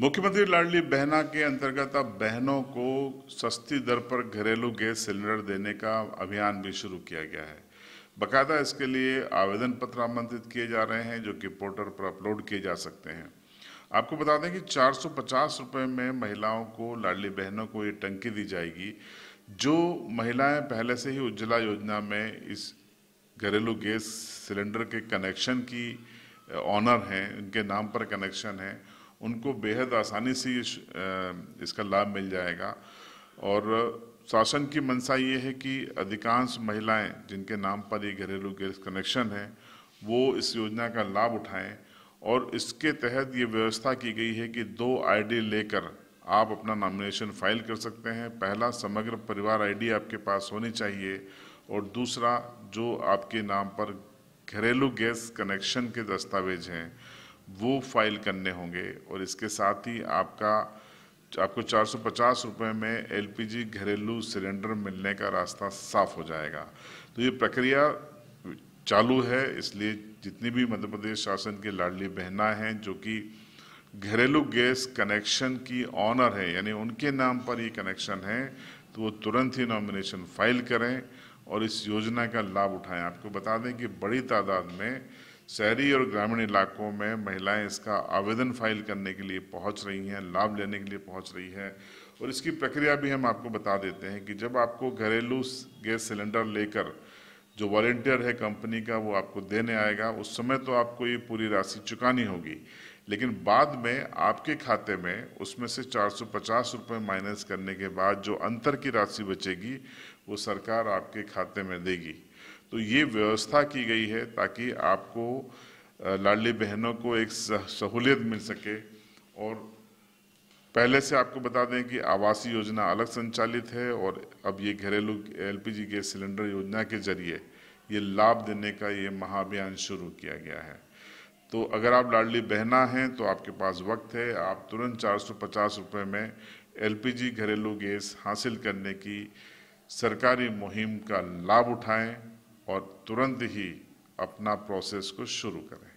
मुख्यमंत्री लाडली बहना के अंतर्गत अब बहनों को सस्ती दर पर घरेलू गैस सिलेंडर देने का अभियान भी शुरू किया गया है बकायदा इसके लिए आवेदन पत्र आमंत्रित किए जा रहे हैं जो कि पोर्टल पर अपलोड किए जा सकते हैं आपको बता दें कि चार रुपए में महिलाओं को लाडली बहनों को ये टंकी दी जाएगी जो महिलाएं पहले से ही उज्ज्वला योजना में इस घरेलू गैस सिलेंडर के कनेक्शन की ऑनर हैं उनके नाम पर कनेक्शन है उनको बेहद आसानी से इसका लाभ मिल जाएगा और शासन की मंशा ये है कि अधिकांश महिलाएं जिनके नाम पर ये घरेलू गैस कनेक्शन है वो इस योजना का लाभ उठाएं और इसके तहत ये व्यवस्था की गई है कि दो आईडी लेकर आप अपना नॉमिनेशन फाइल कर सकते हैं पहला समग्र परिवार आईडी आपके पास होनी चाहिए और दूसरा जो आपके नाम पर घरेलू गैस कनेक्शन के दस्तावेज हैं वो फाइल करने होंगे और इसके साथ ही आपका आपको चार सौ पचास रुपये में एलपीजी घरेलू सिलेंडर मिलने का रास्ता साफ हो जाएगा तो ये प्रक्रिया चालू है इसलिए जितनी भी मध्य प्रदेश शासन के लाडली बहना हैं जो कि घरेलू गैस कनेक्शन की ऑनर है यानी उनके नाम पर ये कनेक्शन है तो वो तुरंत ही नॉमिनेशन फाइल करें और इस योजना का लाभ उठाएं आपको बता दें कि बड़ी तादाद में शहरी और ग्रामीण इलाकों में महिलाएं इसका आवेदन फाइल करने के लिए पहुंच रही हैं लाभ लेने के लिए पहुंच रही हैं और इसकी प्रक्रिया भी हम आपको बता देते हैं कि जब आपको घरेलू गैस सिलेंडर लेकर जो वॉल्टियर है कंपनी का वो आपको देने आएगा उस समय तो आपको ये पूरी राशि चुकानी होगी लेकिन बाद में आपके खाते में उसमें से चार सौ पचास रुपये माइनस करने के बाद जो अंतर की राशि बचेगी वो सरकार आपके खाते में देगी तो ये व्यवस्था की गई है ताकि आपको लाडली बहनों को एक सहूलियत मिल सके और पहले से आपको बता दें कि आवासीय योजना अलग संचालित है और अब ये घरेलू एलपीजी गैस सिलेंडर योजना के जरिए ये लाभ देने का ये महाअभियान शुरू किया गया है तो अगर आप लाडली बहना हैं तो आपके पास वक्त है आप तुरंत चार सौ पचास रुपये में एलपीजी घरेलू गैस हासिल करने की सरकारी मुहिम का लाभ उठाएं और तुरंत ही अपना प्रोसेस को शुरू करें